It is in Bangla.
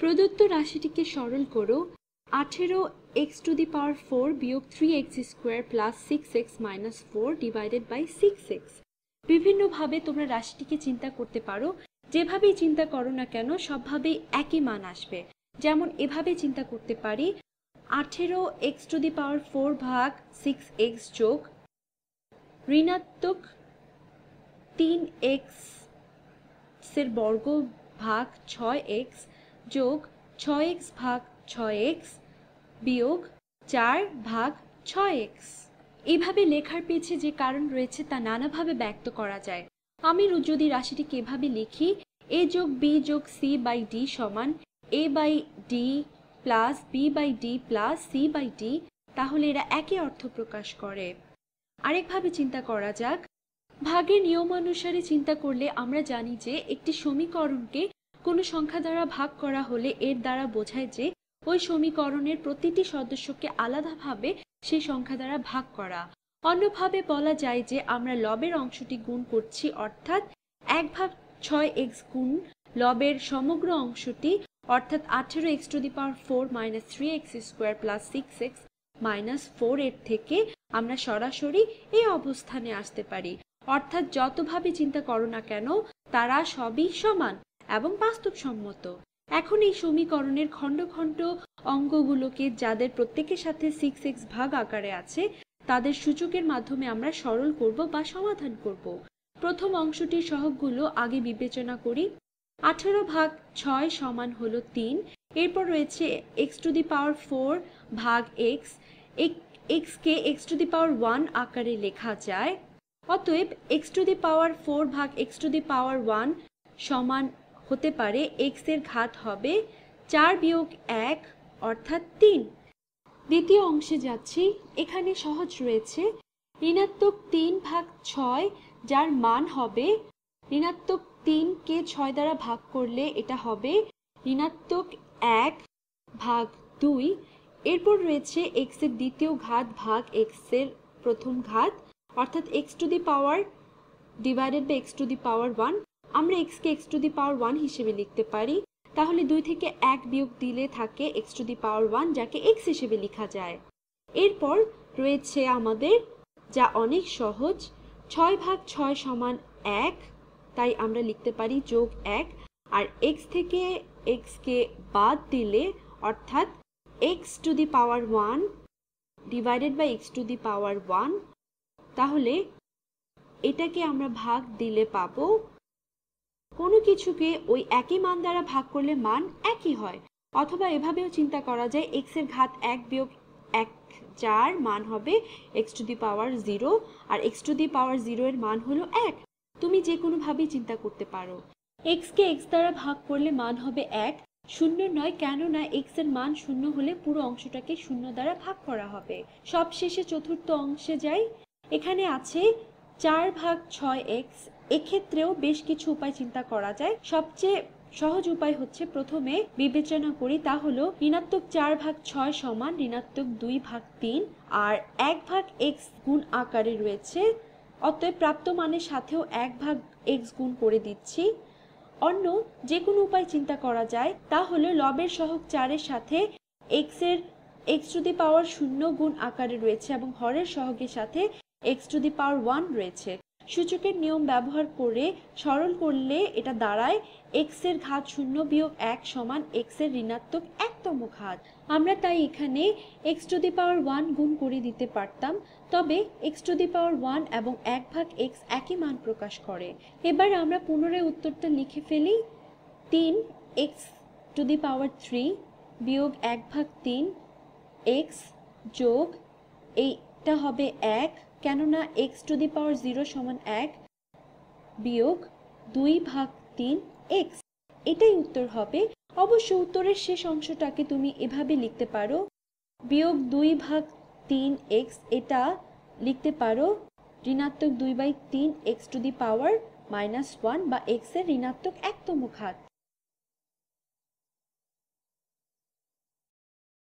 প্রদত্ত রাশিটিকে সরল করো আঠেরো x to the power four বিয়োগ three x square plus six x minus four divided by six x বিভিন্নভাবে তোমরা রাশিটিকে চিন্তা করতে পারো যেভাবেই চিন্তা করো না কেন সবভাবেই একই মান আসবে যেমন এভাবে চিন্তা করতে পারি আঠেরো x to the power four ভাগ সিক্স এক্স যোগ ঋণাত্মক তিন এক্সের বর্গ ভাগ ছয় এক্স যোগ ছয় এক্স ভাগ ছয় এক্স বিয়োগ চার ভাগ ছয় এক্স এভাবে লেখার পিছে যে কারণ রয়েছে তা নানাভাবে ব্যক্ত করা যায় আমি যদি রাশিটি কিভাবে লিখি এ যোগ বি যোগ সি বাই ডি সমান A by D plus B by D plus C by D তাহলে এরা একই অর্থ প্রকাশ করে আরেকভাবে চিন্তা করা যাক ভাগের নিয়ম অনুসারে চিন্তা করলে আমরা জানি যে একটি সমীকরণকে কোনো সংখ্যা দ্বারা ভাগ করা হলে এর দ্বারা বোঝায় যে ওই সমীকরণের প্রতিটি সদস্যকে আলাদাভাবে সেই সংখ্যা দ্বারা ভাগ করা অন্যভাবে বলা যায় যে আমরা লবের অংশটি গুণ করছি অর্থাৎ এক ভাগ ছয় এক্স গুণ লবের সমগ্র অংশটি অর্থাৎ আঠেরো x to the power four minus three x square plus six x minus four এর থেকে আমরা সরাসরি এই অবস্থানে আসতে পারি অর্থাৎ যতভাবে চিন্তা করো না কেন তারা সবই সমান এবং বাস্তবসম্মত এখন এই সমীকরণের খণ্ড খণ্ড অঙ্গগুলোকে যাদের প্রত্যেকের সাথে সিক্স সিক্স ভাগ আকারে আছে তাদের সূচকের মাধ্যমে আমরা সরল করব বা সমাধান করব প্রথম অংশটির সহগগুলো আগে বিবেচনা করি আঠেরো ভাগ ছয় সমান হলো তিন এরপর রয়েছে x to the power four ভাগ এক্স এক্সকে x to the power one আকারে লেখা যায় অতএব x to the power four ভাগ x to the power one সমান হতে পারে এক্সের ঘাত হবে চার বিয়োগ এক অর্থাৎ তিন দ্বিতীয় অংশে যাচ্ছি এখানে সহজ রয়েছে ঋণাত্মক তিন ভাগ ছয় যার মান হবে ঋণাত্মক তিনকে ছয় দ্বারা ভাগ করলে এটা হবে ঋণাত্মক এক ভাগ দুই এরপর রয়েছে এক্সের দ্বিতীয় ঘাত ভাগ এক্সের প্রথম ঘাত অর্থাৎ x to the power divided by x to the power one আমরা এক্সকে x to the power one হিসেবে লিখতে পারি তাহলে দুই থেকে এক বিয়োগ দিলে থাকে x to the power one যাকে এক্স হিসেবে লেখা যায় এরপর রয়েছে আমাদের যা অনেক সহজ ছয় ভাগ ছয় সমান এক তাই আমরা লিখতে পারি যোগ এক আর এক্স থেকে এক্সকে বাদ দিলে অর্থাৎ x to the power one divided by x to the power one তাহলে এটাকে আমরা ভাগ দিলে পাবো কোনো কিছুকে ওই একই মান দ্বারা ভাগ করলে মান একই হয় অথবা এভাবেও চিন্তা করা যায় এক্স এর ঘাত এক বিয়োগ এক চার মান হবে x to the power zero আর x to the power zero এর মান হলো এক তুমি যে কোনোভাবেই চিন্তা করতে পারো এক্সকে এক্স দ্বারা ভাগ করলে মান হবে এক শূন্য নয় কেননা এক্স এর মান শূন্য হলে পুরো অংশটাকে শূন্য দ্বারা ভাগ করা হবে সবশেষে চতুর্থ অংশে যাই এখানে আছে চার ভাগ ছয় এক্স এক্ষেত্রেও বেশ কিছু উপায় চিন্তা করা যায় সবচেয়ে সহজ উপায় হচ্ছে প্রথমে বিবেচনা করি তা হলো ঋণাত্মক চার ভাগ ছয় সমান ঋণাত্মক দুই ভাগ তিন আর এক ভাগ এক্স গুণ আকারে রয়েছে অতএব প্রাপ্ত মানের সাথেও এক ভাগ এক্স গুণ করে দিচ্ছি অন্য যে কোনো উপায় চিন্তা করা যায় তা হলো লবের সহক চারের সাথে এক্স এর এক্স টু দি পাওয়ার শূন্য গুণ আকারে রয়েছে এবং হরের সহগের সাথে x to the power one রয়েছে সূচকের নিয়ম ব্যবহার করে সরল করলে এটা দাঁড়ায় এক্স এর ঘাত শূন্য বিয়োগ এক সমান এক্স এর ঋণাত্মক একতম ঘাত আমরা তাই এখানে x to the power one গুণ করে দিতে পারতাম তবে x to the power one এবং এক ভাগ এক্স একই মান প্রকাশ করে এবার আমরা পুনরায় উত্তরটা লিখে ফেলি তিন x to the power three বিয়োগ এক ভাগ তিন এক্স যোগ এইটা হবে এক কেননা x to the power zero সমান এক বিয়োগ দুই ভাগ তিন এক্স এটাই উত্তর হবে অবশ্য উত্তরের শেষ অংশটাকে তুমি এভাবে লিখতে পারো বিয়োগ দুই ভাগ তিন এক্স এটা লিখতে পারো ঋণাত্মক দুই বাই তিন x to the power minus one বা এক্সের ঋণাত্মক একতম ঘাত